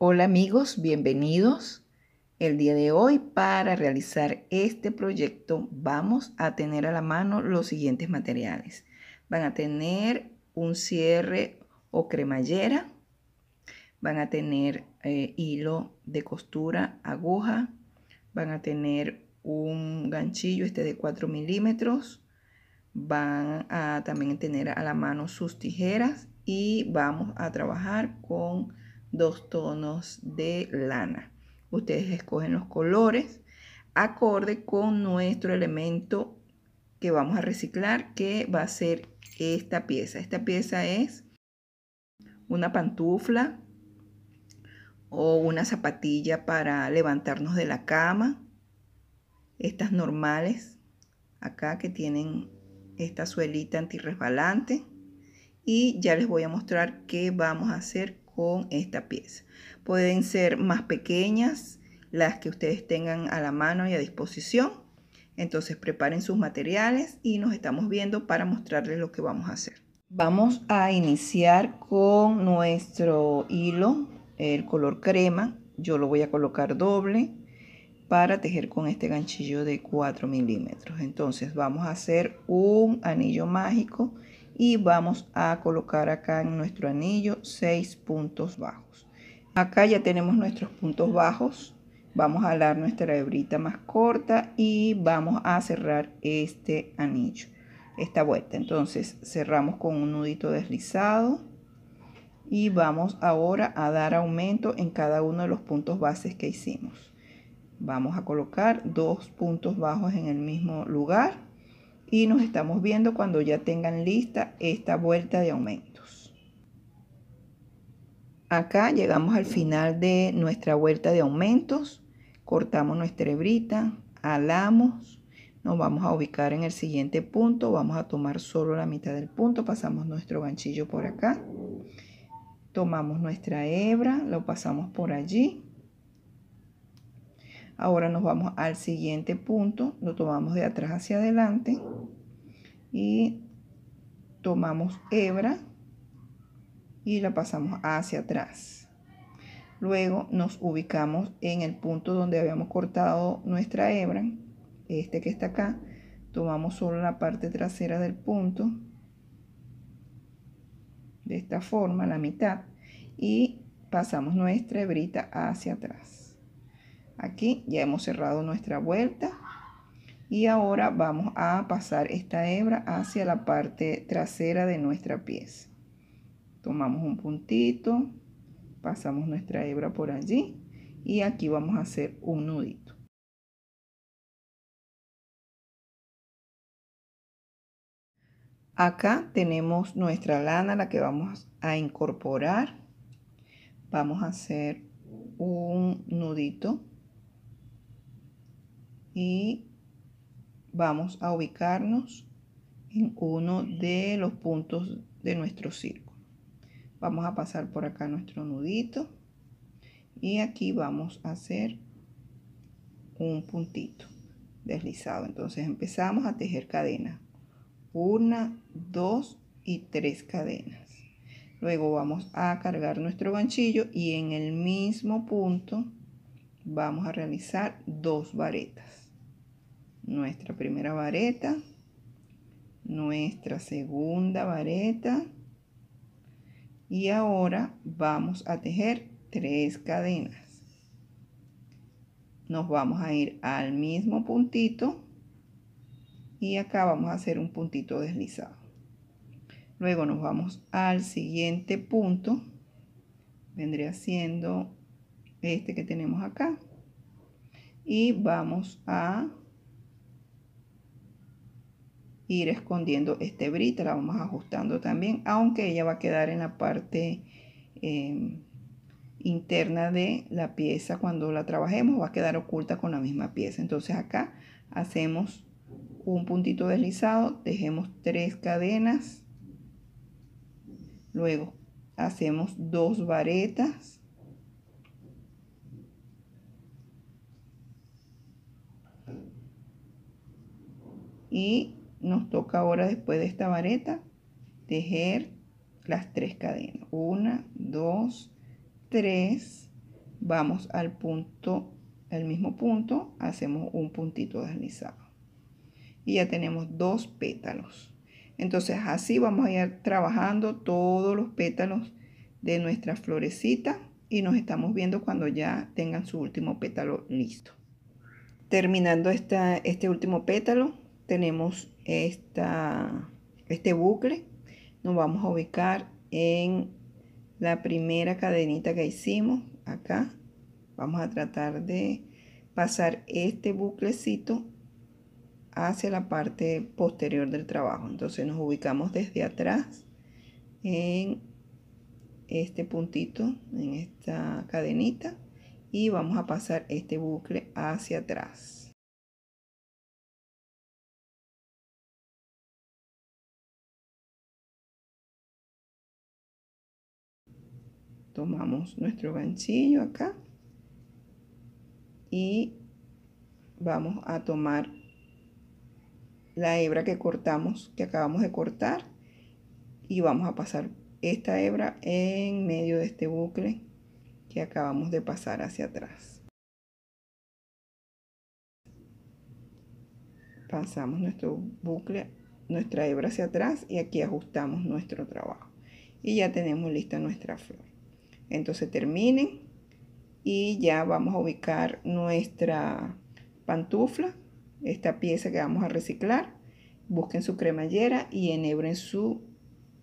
Hola amigos, bienvenidos. El día de hoy para realizar este proyecto vamos a tener a la mano los siguientes materiales. Van a tener un cierre o cremallera, van a tener eh, hilo de costura, aguja, van a tener un ganchillo este de 4 milímetros, van a también tener a la mano sus tijeras y vamos a trabajar con dos tonos de lana. Ustedes escogen los colores acorde con nuestro elemento que vamos a reciclar, que va a ser esta pieza. Esta pieza es una pantufla o una zapatilla para levantarnos de la cama. Estas normales, acá que tienen esta suelita antirresbalante. Y ya les voy a mostrar qué vamos a hacer con esta pieza. Pueden ser más pequeñas las que ustedes tengan a la mano y a disposición. Entonces preparen sus materiales y nos estamos viendo para mostrarles lo que vamos a hacer. Vamos a iniciar con nuestro hilo, el color crema. Yo lo voy a colocar doble para tejer con este ganchillo de 4 milímetros. Entonces vamos a hacer un anillo mágico y vamos a colocar acá en nuestro anillo 6 puntos bajos acá ya tenemos nuestros puntos bajos vamos a dar nuestra hebrita más corta y vamos a cerrar este anillo esta vuelta entonces cerramos con un nudito deslizado y vamos ahora a dar aumento en cada uno de los puntos bases que hicimos vamos a colocar dos puntos bajos en el mismo lugar y nos estamos viendo cuando ya tengan lista esta vuelta de aumentos. Acá llegamos al final de nuestra vuelta de aumentos, cortamos nuestra hebrita, alamos, nos vamos a ubicar en el siguiente punto, vamos a tomar solo la mitad del punto, pasamos nuestro ganchillo por acá, tomamos nuestra hebra, lo pasamos por allí, Ahora nos vamos al siguiente punto, lo tomamos de atrás hacia adelante y tomamos hebra y la pasamos hacia atrás. Luego nos ubicamos en el punto donde habíamos cortado nuestra hebra, este que está acá. Tomamos solo la parte trasera del punto, de esta forma, la mitad, y pasamos nuestra hebrita hacia atrás. Aquí ya hemos cerrado nuestra vuelta y ahora vamos a pasar esta hebra hacia la parte trasera de nuestra pieza. Tomamos un puntito, pasamos nuestra hebra por allí y aquí vamos a hacer un nudito. Acá tenemos nuestra lana, la que vamos a incorporar. Vamos a hacer un nudito y vamos a ubicarnos en uno de los puntos de nuestro círculo. Vamos a pasar por acá nuestro nudito y aquí vamos a hacer un puntito deslizado. Entonces empezamos a tejer cadenas. Una, dos y tres cadenas. Luego vamos a cargar nuestro ganchillo y en el mismo punto vamos a realizar dos varetas. Nuestra primera vareta, nuestra segunda vareta y ahora vamos a tejer tres cadenas. Nos vamos a ir al mismo puntito y acá vamos a hacer un puntito deslizado. Luego nos vamos al siguiente punto. Vendría haciendo este que tenemos acá. Y vamos a ir escondiendo este brita, la vamos ajustando también, aunque ella va a quedar en la parte em, interna de la pieza cuando la trabajemos, va a quedar oculta con la misma pieza. Entonces acá hacemos un puntito deslizado, dejemos tres cadenas, luego hacemos dos varetas, y nos toca ahora después de esta vareta tejer las tres cadenas. Una, dos, tres. Vamos al punto, al mismo punto, hacemos un puntito deslizado. Y ya tenemos dos pétalos. Entonces así vamos a ir trabajando todos los pétalos de nuestra florecita y nos estamos viendo cuando ya tengan su último pétalo listo. Terminando este último pétalo, tenemos esta, este bucle. Nos vamos a ubicar en la primera cadenita que hicimos acá. Vamos a tratar de pasar este buclecito hacia la parte posterior del trabajo. Entonces nos ubicamos desde atrás en este puntito, en esta cadenita y vamos a pasar este bucle hacia atrás. tomamos nuestro ganchillo acá y vamos a tomar la hebra que cortamos, que acabamos de cortar y vamos a pasar esta hebra en medio de este bucle que acabamos de pasar hacia atrás. Pasamos nuestro bucle, nuestra hebra hacia atrás y aquí ajustamos nuestro trabajo. Y ya tenemos lista nuestra flor. Entonces terminen y ya vamos a ubicar nuestra pantufla, esta pieza que vamos a reciclar. Busquen su cremallera y enhebren su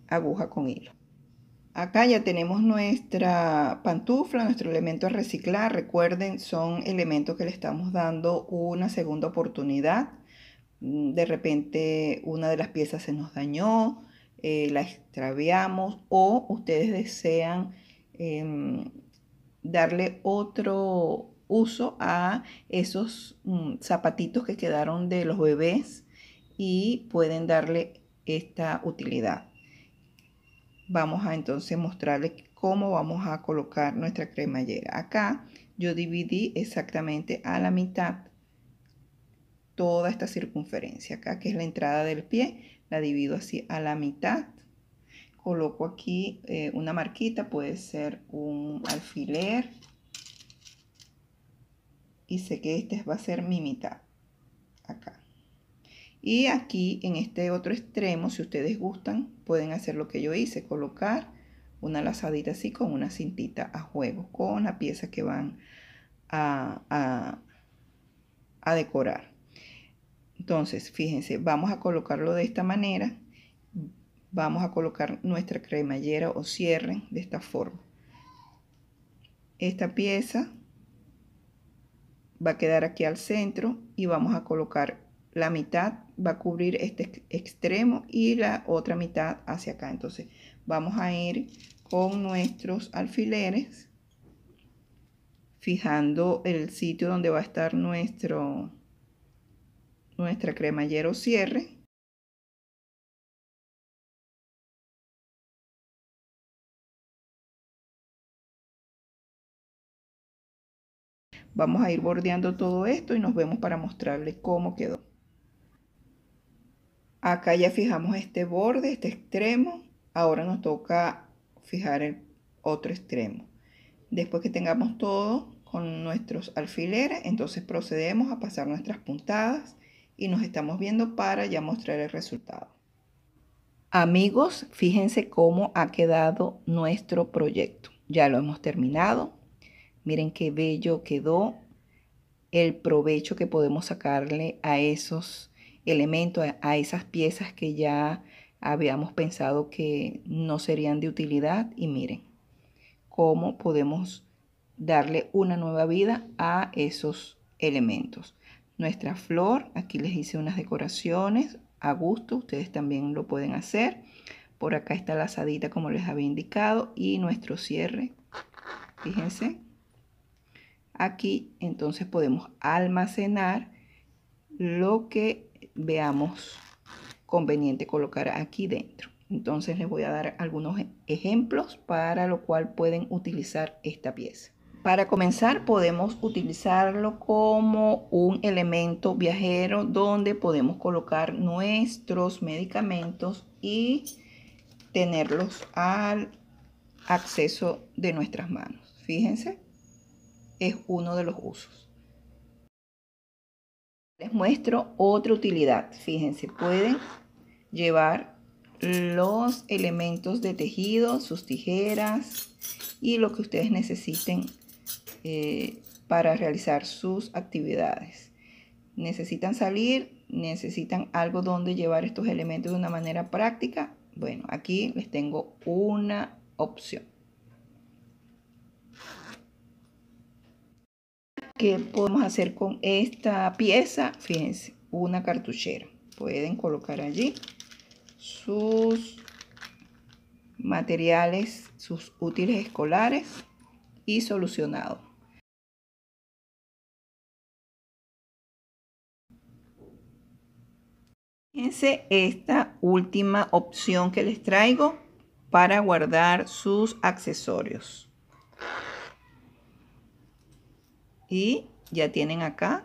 aguja con hilo. Acá ya tenemos nuestra pantufla, nuestro elemento a reciclar. Recuerden, son elementos que le estamos dando una segunda oportunidad. Mm, de repente una de las piezas se nos dañó, eh, la extraviamos o ustedes desean Em, darle otro uso a esos mm, zapatitos que quedaron de los bebés y pueden darle esta utilidad. Vamos a entonces mostrarles cómo vamos a colocar nuestra cremallera. Acá yo dividí exactamente a la mitad toda esta circunferencia. Acá que es la entrada del pie, la divido así a la mitad coloco aquí eh, una marquita, puede ser un alfiler. Y sé que este va a ser mi mitad, acá. Y aquí en este otro extremo, si ustedes gustan, pueden hacer lo que yo hice, colocar una lazadita así con una cintita a juego, con la pieza que van a, a decorar. Entonces, fíjense, vamos a colocarlo de esta manera vamos a colocar nuestra cremallera o cierre de esta forma. Esta pieza va a quedar aquí al centro y vamos a colocar la mitad va a cubrir este extremo y la otra mitad hacia acá. Entonces vamos a ir con nuestros alfileres fijando el sitio donde va a estar nuestro, nuestra cremallera o cierre Vamos a ir bordeando todo esto y nos vemos para mostrarles cómo quedó. Acá ya fijamos este borde, este extremo. Ahora nos toca fijar el otro extremo. Después que tengamos todo con nuestros alfileres, entonces procedemos a pasar nuestras puntadas y nos estamos viendo para ya mostrar el resultado. Amigos, fíjense cómo ha quedado nuestro proyecto. Ya lo hemos terminado. Miren qué bello quedó el provecho que podemos sacarle a esos elementos, a esas piezas que ya habíamos pensado que no serían de utilidad y miren cómo podemos darle una nueva vida a esos elementos. Nuestra flor, aquí les hice unas decoraciones a gusto, ustedes también lo pueden hacer. Por acá está la asadita como les había indicado y nuestro cierre, fíjense, Aquí entonces podemos almacenar lo que veamos conveniente colocar aquí dentro. Entonces les voy a dar algunos ejemplos para lo cual pueden utilizar esta pieza. Para comenzar podemos utilizarlo como un elemento viajero donde podemos colocar nuestros medicamentos y tenerlos al acceso de nuestras manos. Fíjense, es uno de los usos. Les muestro otra utilidad. Fíjense, pueden llevar los elementos de tejido, sus tijeras y lo que ustedes necesiten eh, para realizar sus actividades. Necesitan salir, necesitan algo donde llevar estos elementos de una manera práctica. Bueno, aquí les tengo una opción. qué podemos hacer con esta pieza, fíjense, una cartuchera. Pueden colocar allí sus materiales, sus útiles escolares y solucionado. Fíjense esta última opción que les traigo para guardar sus accesorios y ya tienen acá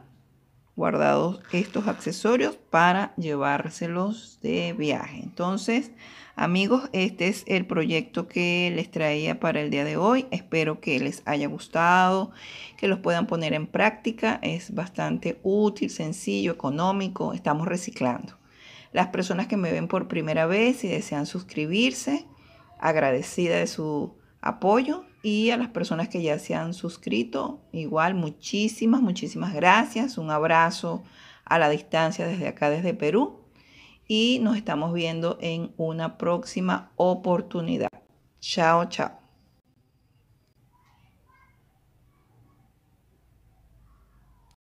guardados estos accesorios para llevárselos de viaje. Entonces, amigos, este es el proyecto que les traía para el día de hoy. Espero que les haya gustado, que los puedan poner en práctica. Es bastante útil, sencillo, económico. Estamos reciclando. Las personas que me ven por primera vez y desean suscribirse, agradecida de su apoyo, y a las personas que ya se han suscrito, igual muchísimas, muchísimas gracias. Un abrazo a la distancia desde acá, desde Perú. Y nos estamos viendo en una próxima oportunidad. Chao, chao.